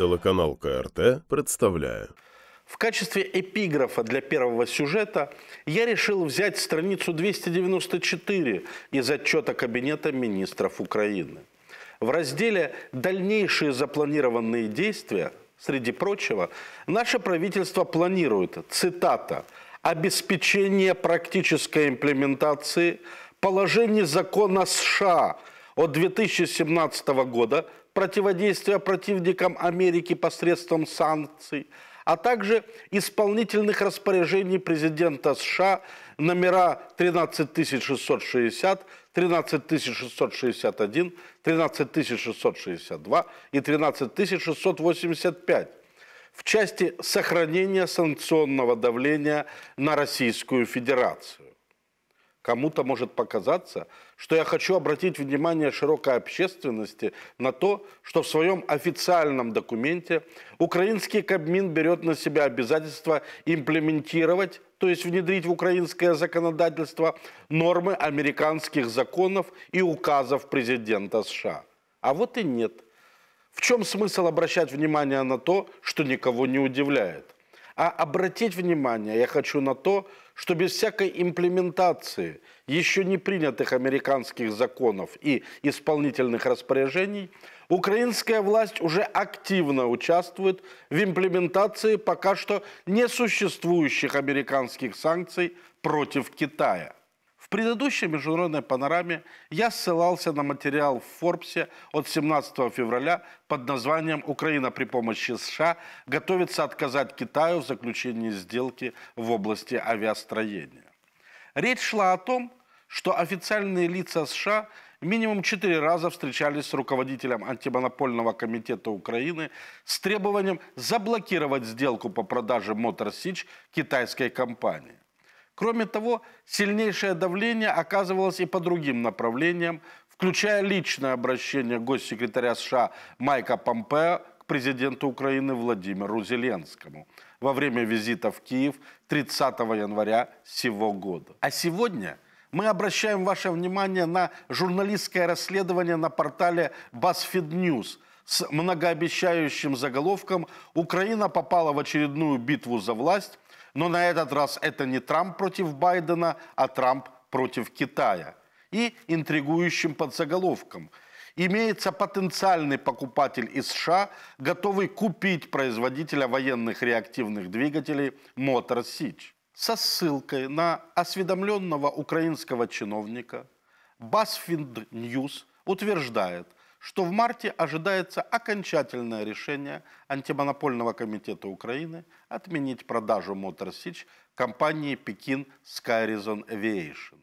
Телеканал КРТ представляет. В качестве эпиграфа для первого сюжета я решил взять страницу 294 из отчета Кабинета министров Украины. В разделе «Дальнейшие запланированные действия» среди прочего, наше правительство планирует, цитата, «обеспечение практической имплементации положений закона США от 2017 года противодействия противникам Америки посредством санкций, а также исполнительных распоряжений президента США номера 13660, 13661, 13662 и 13685 в части сохранения санкционного давления на Российскую Федерацию. Кому-то может показаться, что я хочу обратить внимание широкой общественности на то, что в своем официальном документе украинский Кабмин берет на себя обязательство имплементировать, то есть внедрить в украинское законодательство нормы американских законов и указов президента США. А вот и нет. В чем смысл обращать внимание на то, что никого не удивляет? А обратить внимание я хочу на то, что без всякой имплементации еще не принятых американских законов и исполнительных распоряжений украинская власть уже активно участвует в имплементации пока что несуществующих американских санкций против Китая – предыдущей международной панораме я ссылался на материал в Форбсе от 17 февраля под названием «Украина при помощи США готовится отказать Китаю в заключении сделки в области авиастроения». Речь шла о том, что официальные лица США минимум четыре раза встречались с руководителем антимонопольного комитета Украины с требованием заблокировать сделку по продаже Motor Сич китайской компании. Кроме того, сильнейшее давление оказывалось и по другим направлениям, включая личное обращение госсекретаря США Майка Помпео к президенту Украины Владимиру Зеленскому во время визита в Киев 30 января сего года. А сегодня – мы обращаем ваше внимание на журналистское расследование на портале BuzzFeed News с многообещающим заголовком «Украина попала в очередную битву за власть», но на этот раз это не Трамп против Байдена, а Трамп против Китая. И интригующим подзаголовком – имеется потенциальный покупатель из США, готовый купить производителя военных реактивных двигателей Motor Сич. Со ссылкой на осведомленного украинского чиновника BuzzFeed News утверждает – что в марте ожидается окончательное решение антимонопольного комитета Украины отменить продажу МоторСич компании Пекин Skyrizon Aviation.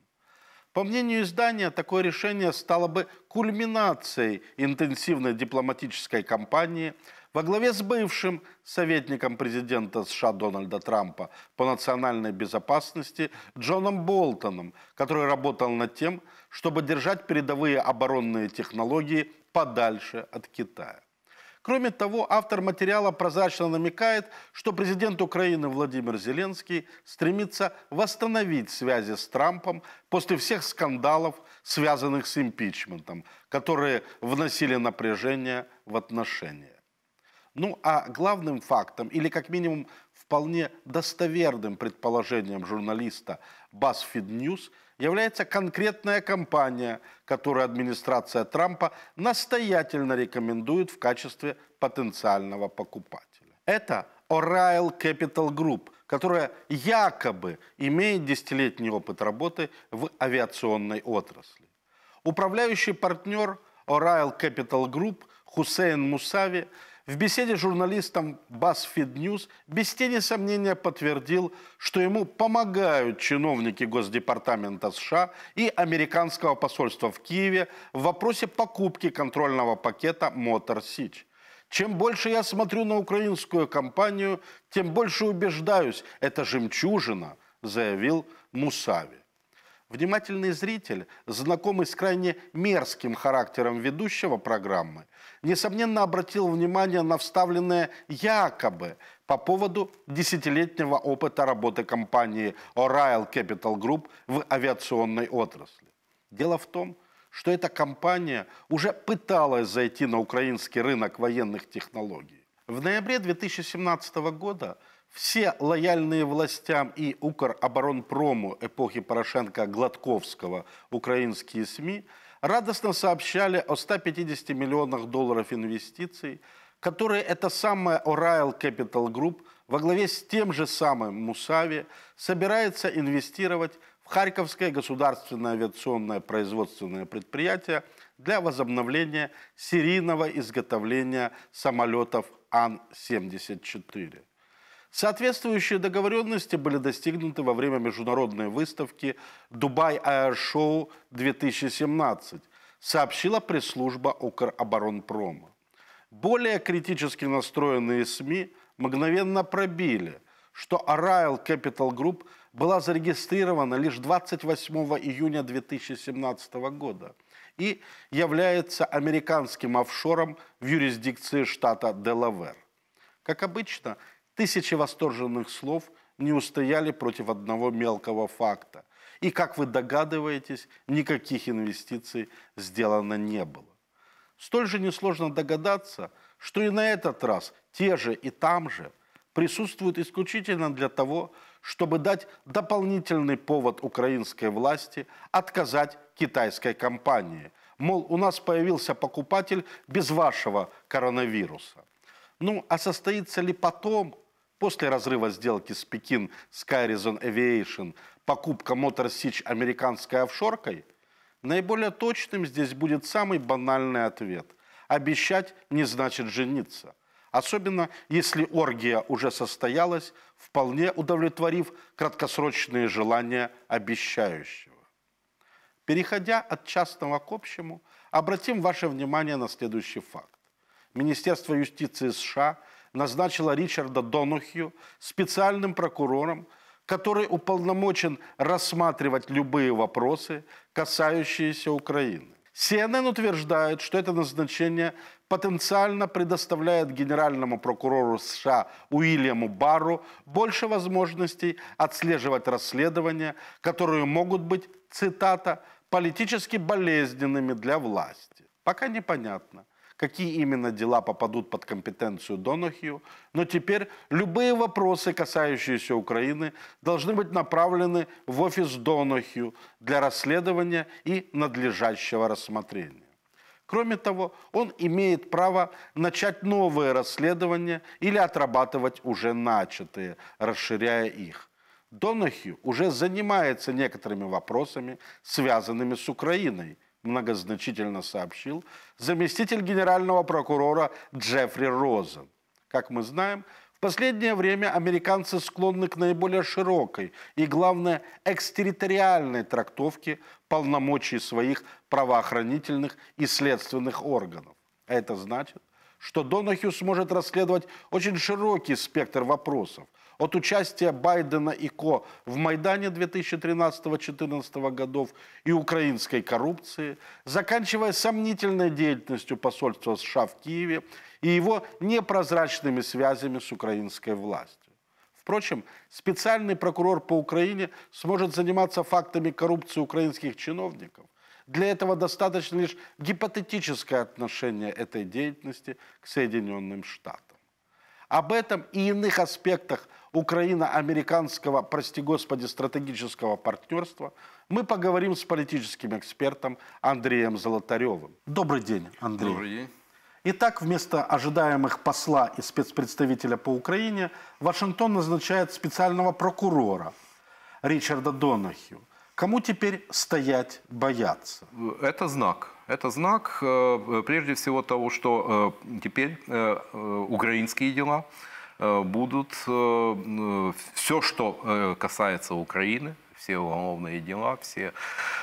По мнению издания, такое решение стало бы кульминацией интенсивной дипломатической кампании – во главе с бывшим советником президента США Дональда Трампа по национальной безопасности Джоном Болтоном, который работал над тем, чтобы держать передовые оборонные технологии подальше от Китая. Кроме того, автор материала прозрачно намекает, что президент Украины Владимир Зеленский стремится восстановить связи с Трампом после всех скандалов, связанных с импичментом, которые вносили напряжение в отношения. Ну а главным фактом, или как минимум вполне достоверным предположением журналиста BuzzFeed News является конкретная компания, которую администрация Трампа настоятельно рекомендует в качестве потенциального покупателя. Это Oriel Capital Group, которая якобы имеет десятилетний опыт работы в авиационной отрасли. Управляющий партнер Oriel Capital Group Хусейн Мусави – в беседе с журналистом BuzzFeed News без тени сомнения подтвердил, что ему помогают чиновники Госдепартамента США и американского посольства в Киеве в вопросе покупки контрольного пакета Motor Siege. Чем больше я смотрю на украинскую компанию, тем больше убеждаюсь, это жемчужина, заявил Мусави. Внимательный зритель, знакомый с крайне мерзким характером ведущего программы, несомненно обратил внимание на вставленное якобы по поводу десятилетнего опыта работы компании O'Reilly Capital Group в авиационной отрасли. Дело в том, что эта компания уже пыталась зайти на украинский рынок военных технологий. В ноябре 2017 года все лояльные властям и Укроборонпрому эпохи Порошенко-Гладковского украинские СМИ радостно сообщали о 150 миллионах долларов инвестиций, которые эта самая Orail Capital Group во главе с тем же самым Мусави собирается инвестировать в Харьковское государственное авиационное производственное предприятие для возобновления серийного изготовления самолетов Ан-74. Соответствующие договоренности были достигнуты во время международной выставки «Дубай Аэрошоу 2017», сообщила пресс-служба Укроборонпрома. Более критически настроенные СМИ мгновенно пробили, что Arail Capital Group была зарегистрирована лишь 28 июня 2017 года – и является американским офшором в юрисдикции штата Делавер. Как обычно, тысячи восторженных слов не устояли против одного мелкого факта. И, как вы догадываетесь, никаких инвестиций сделано не было. Столь же несложно догадаться, что и на этот раз те же и там же присутствует исключительно для того, чтобы дать дополнительный повод украинской власти отказать китайской компании. Мол, у нас появился покупатель без вашего коронавируса. Ну, а состоится ли потом, после разрыва сделки с Пекин Skyrizon Aviation, покупка Motor Sich американской офшоркой? Наиболее точным здесь будет самый банальный ответ. Обещать не значит жениться. Особенно, если оргия уже состоялась, вполне удовлетворив краткосрочные желания обещающего. Переходя от частного к общему, обратим ваше внимание на следующий факт. Министерство юстиции США назначило Ричарда Донухью специальным прокурором, который уполномочен рассматривать любые вопросы, касающиеся Украины. CNN утверждает, что это назначение потенциально предоставляет генеральному прокурору США Уильяму Барру больше возможностей отслеживать расследования, которые могут быть, цитата, политически болезненными для власти. Пока непонятно – какие именно дела попадут под компетенцию Донахью. Но теперь любые вопросы, касающиеся Украины, должны быть направлены в офис Донахью для расследования и надлежащего рассмотрения. Кроме того, он имеет право начать новые расследования или отрабатывать уже начатые, расширяя их. Донахью уже занимается некоторыми вопросами, связанными с Украиной – многозначительно сообщил заместитель генерального прокурора Джеффри Розен. Как мы знаем, в последнее время американцы склонны к наиболее широкой и, главное, экстерриториальной трактовке полномочий своих правоохранительных и следственных органов. А это значит, что Донахью сможет расследовать очень широкий спектр вопросов – от участия Байдена и Ко в Майдане 2013-2014 годов и украинской коррупции, заканчивая сомнительной деятельностью посольства США в Киеве и его непрозрачными связями с украинской властью. Впрочем, специальный прокурор по Украине сможет заниматься фактами коррупции украинских чиновников, для этого достаточно лишь гипотетическое отношение этой деятельности к Соединенным Штатам. Об этом и иных аспектах украино-американского, прости господи, стратегического партнерства, мы поговорим с политическим экспертом Андреем Золотаревым. Добрый день, Андрей. Добрый день. Итак, вместо ожидаемых посла и спецпредставителя по Украине, Вашингтон назначает специального прокурора Ричарда Донахью. Кому теперь стоять, бояться? Это знак. Это знак, э, прежде всего, того, что э, теперь э, украинские дела – Э, будут э, э, все, что касается Украины, все уголовные дела, все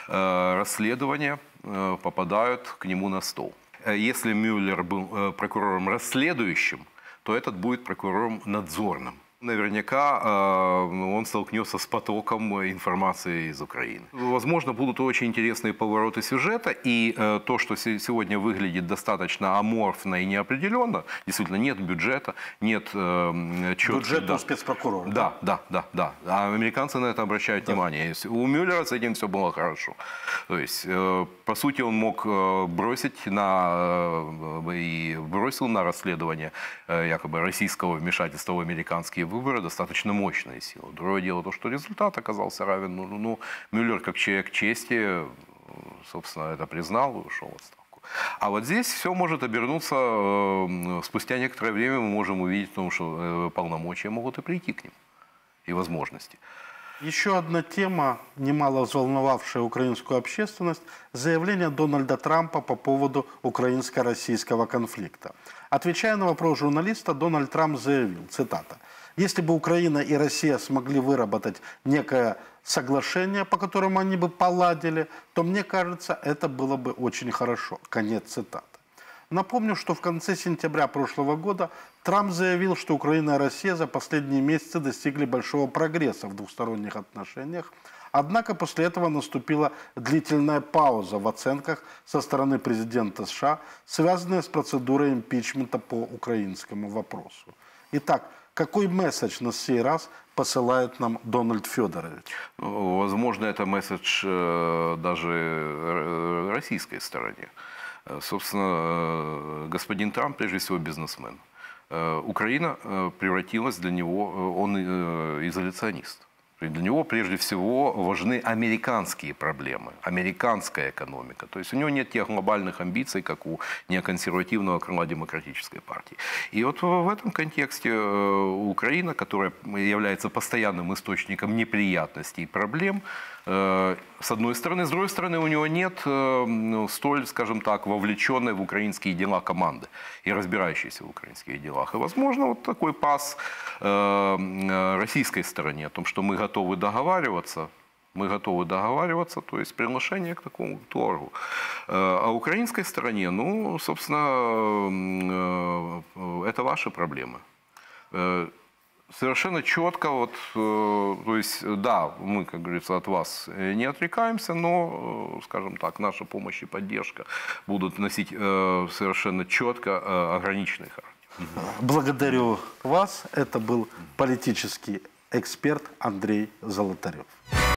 расследования попадают к нему на стол. Если Мюллер был прокурором расследующим, то этот будет прокурором надзорным. Наверняка э, он столкнется с потоком информации из Украины. Возможно, будут очень интересные повороты сюжета, и э, то, что сегодня выглядит достаточно аморфно и неопределенно, действительно, нет бюджета, нет э, четких... Бюджет да. спецпрокурора. Да, да, да, да. А американцы на это обращают да. внимание. У Мюллера с этим все было хорошо. То есть, э, по сути, он мог э, бросить на... Э, и бросил на расследование э, якобы российского вмешательства в американские Выбора достаточно мощная сила. Другое дело то, что результат оказался равен нулю. Ну, Мюллер, как человек чести, собственно, это признал и ушел в отставку. А вот здесь все может обернуться, э, спустя некоторое время мы можем увидеть, потому что э, полномочия могут и прийти к ним, и возможности. Еще одна тема, немало взволновавшая украинскую общественность, заявление Дональда Трампа по поводу украинско-российского конфликта. Отвечая на вопрос журналиста, Дональд Трамп заявил, цитата, если бы Украина и Россия смогли выработать некое соглашение, по которому они бы поладили, то, мне кажется, это было бы очень хорошо. Конец цитаты. Напомню, что в конце сентября прошлого года Трамп заявил, что Украина и Россия за последние месяцы достигли большого прогресса в двухсторонних отношениях, Однако после этого наступила длительная пауза в оценках со стороны президента США, связанная с процедурой импичмента по украинскому вопросу. Итак, какой месседж на сей раз посылает нам Дональд Федорович? Возможно, это месседж э, даже э, российской стороне. Э, собственно, господин Трамп, прежде всего, бизнесмен. Украина превратилась для него, он изоляционист. Для него прежде всего важны американские проблемы, американская экономика. То есть у него нет тех глобальных амбиций, как у неоконсервативного крыла демократической партии. И вот в этом контексте э, Украина, которая является постоянным источником неприятностей и проблем, э, с одной стороны. С другой стороны, у него нет э, ну, столь, скажем так, вовлеченной в украинские дела команды и разбирающейся в украинских делах. И, возможно, вот такой пас российской стороне о том, что мы готовы готовы договариваться, мы готовы договариваться, то есть приглашение к такому торгу. Э, а украинской стороне, ну, собственно, э, это ваши проблемы. Э, совершенно четко, вот, то есть, да, мы, как говорится, от вас не отрекаемся, но, скажем так, наша помощь и поддержка будут носить совершенно четко ограниченный характер. Благодарю вас. Это был политический эксперт Андрей Золотарев.